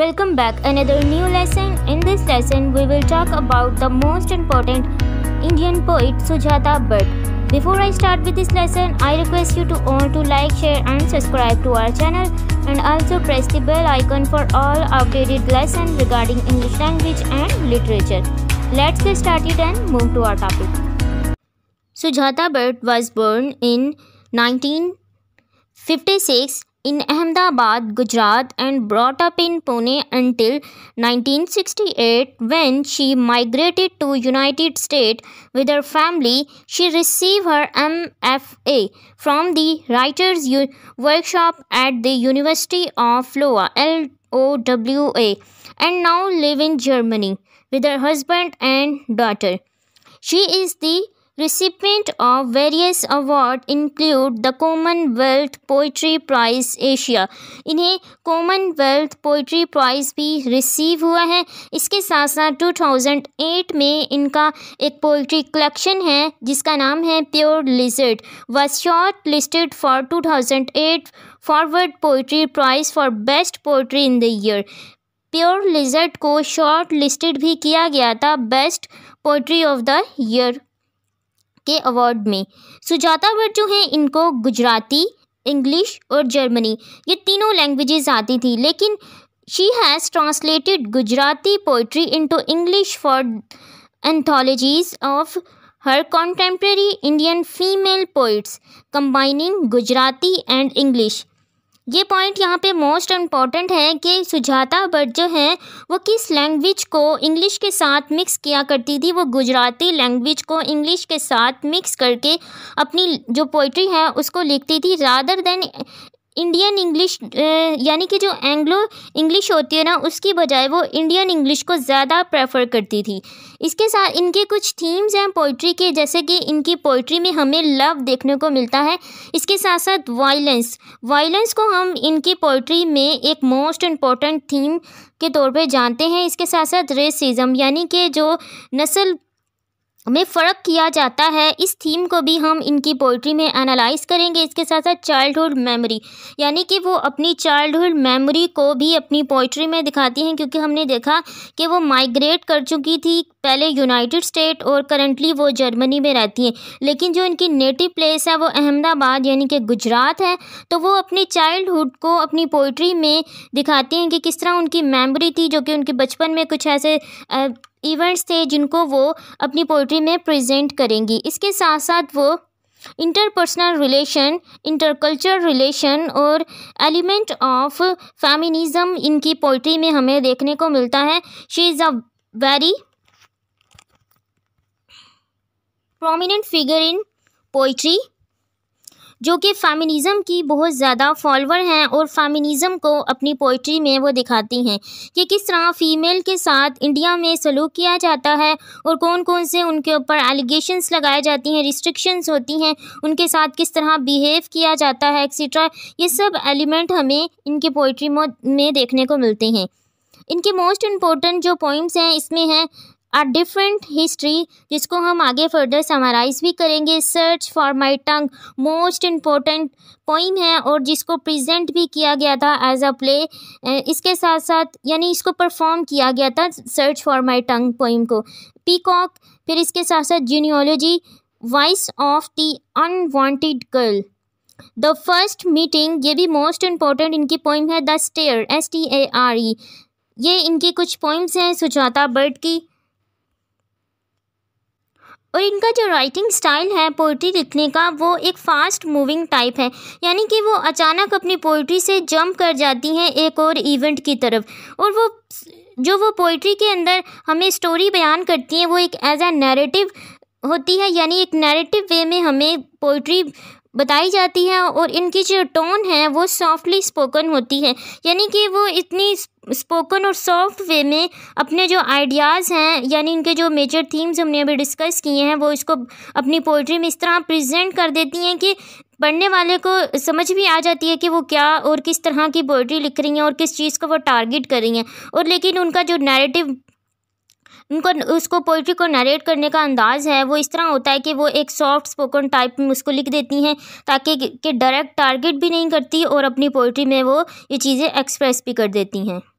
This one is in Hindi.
Welcome back another new lesson. In this lesson we will talk about the most important Indian poet Sujata Bhatt. Before I start with this lesson, I request you to all to like, share and subscribe to our channel and also press the bell icon for all updated lessons regarding English language and literature. Let's get started and move to our topic. Sujata Bhatt was born in 1956 in Ahmedabad, Gujarat, and brought up in Pune until 1968 when she migrated to United States with her family. She received her MFA from the Writers Workshop at the University of Iowa (LOWA) and now live in Germany with her husband and daughter. She is the Recipient of various awards include the Commonwealth Poetry Prize Asia इन्हें कॉमनवेल्थ पोइट्री प्राइज़ भी रिसीव हुआ है इसके साथ साथ 2008 में इनका एक पोइट्री कलेक्शन है जिसका नाम है प्योर लिजर्ड व short listed for two thousand eight forward poetry prize for best poetry in the year pure lizard को शॉर्ट लिस्टेड भी किया गया था best poetry of the year के अवार्ड में सुजाता भट जो हैं इनको गुजराती इंग्लिश और जर्मनी ये तीनों लैंग्वेजेस आती थी लेकिन she has translated Gujarati poetry into English for anthologies of her contemporary Indian female poets combining Gujarati and English ये पॉइंट यहाँ पे मोस्ट इम्पॉर्टेंट है कि सुजाता भट्ट जो हैं वो किस लैंग्वेज को इंग्लिश के साथ मिक्स किया करती थी वो गुजराती लैंग्वेज को इंग्लिश के साथ मिक्स करके अपनी जो पोइट्री है उसको लिखती थी रादर देन इंडियन इंग्लिश यानी कि जो एंग्लो इंग्लिश होती है ना उसकी बजाय वो इंडियन इंग्लिश को ज़्यादा प्रेफर करती थी इसके साथ इनके कुछ थीम्स हैं पोइट्री के जैसे कि इनकी पोइट्री में हमें लव देखने को मिलता है इसके साथ साथ वायलेंस वायलेंस को हम इनकी पोइट्री में एक मोस्ट इम्पॉर्टेंट थीम के तौर पे जानते हैं इसके साथ साथ रेसिज्म यानी कि जो नस्ल में फ़र्क किया जाता है इस थीम को भी हम इनकी पोइट्री में एनालाइज करेंगे इसके साथ साथ चाइल्डहुड मेमोरी यानी कि वो अपनी चाइल्डहुड मेमोरी को भी अपनी पोइट्री में दिखाती हैं क्योंकि हमने देखा कि वो माइग्रेट कर चुकी थी पहले यूनाइटेड स्टेट और करंटली वो जर्मनी में रहती हैं लेकिन जो इनकी नेटिव प्लेस है वो अहमदाबाद यानी कि गुजरात है तो वो चाइल्ड चाइल्डहुड को अपनी पोइट्री में दिखाती हैं कि किस तरह उनकी मेमोरी थी जो कि उनके बचपन में कुछ ऐसे इवेंट्स थे जिनको वो अपनी पोइट्री में प्रेजेंट करेंगी इसके साथ साथ वो इंटरपर्सनल रिलेशन इंटरकल्चर रिलेशन और एलिमेंट ऑफ फेमिनिज़म इनकी पोइट्री में हमें देखने को मिलता है she is a very prominent figure in poetry जो कि फ़ेमिनिज़म की बहुत ज़्यादा फॉलोअर हैं और फ़ेमिनिज़म को अपनी पोइट्री में वो दिखाती हैं कि किस तरह फ़ीमेल के साथ इंडिया में सलूक किया जाता है और कौन कौन से उनके ऊपर एलिगेशंस लगाए जाती हैं रिस्ट्रिक्शंस होती हैं उनके साथ किस तरह बिहेव किया जाता है एक्सेट्रा ये सब एलिमेंट हमें इनके पोइट्री में देखने को मिलते हैं इनके मोस्ट इम्पोर्टेंट जो पॉइंट्स हैं इसमें हैं आर डिफरेंट हिस्ट्री जिसको हम आगे फर्दर समराइज भी करेंगे search for my tongue most important poem है और जिसको प्रेजेंट भी किया गया था एज अ प्ले इसके साथ साथ यानी इसको परफॉर्म किया गया था search for my tongue poem को पीकॉक फिर इसके साथ साथ genealogy voice of the unwanted girl the first meeting ये भी मोस्ट इम्पॉर्टेंट इनकी पोइम है the stair S T A R E ये इनकी कुछ पोइम्स हैं सुजाता बर्ड की और इनका जो राइटिंग स्टाइल है पोइट्री लिखने का वो एक फास्ट मूविंग टाइप है यानी कि वो अचानक अपनी पोइट्री से जंप कर जाती हैं एक और इवेंट की तरफ और वो जो वो पोइट्री के अंदर हमें स्टोरी बयान करती हैं वो एक एज अ नैरेटिव होती है यानी एक नैरेटिव वे में हमें पोइट्री बताई जाती है और इनकी जो टोन है वो सॉफ्टली स्पोकन होती है यानी कि वो इतनी स्पोकन और सॉफ्ट वे में अपने जो आइडियाज़ हैं यानी इनके जो मेजर थीम्स हमने अभी डिस्कस किए हैं वो इसको अपनी पोइट्री में इस तरह प्रेजेंट कर देती हैं कि पढ़ने वाले को समझ भी आ जाती है कि वो क्या और किस तरह की पोइट्री लिख रही हैं और किस चीज़ को वो टारगेट कर रही हैं और लेकिन उनका जो नैरेटिव उनको उसको पोइट्री को नरेट करने का अंदाज़ है वो इस तरह होता है कि वो एक सॉफ्ट स्पोकन टाइप में उसको लिख देती हैं ताकि कि डायरेक्ट टारगेट भी नहीं करती और अपनी पोइट्री में वो ये चीज़ें एक्सप्रेस भी कर देती हैं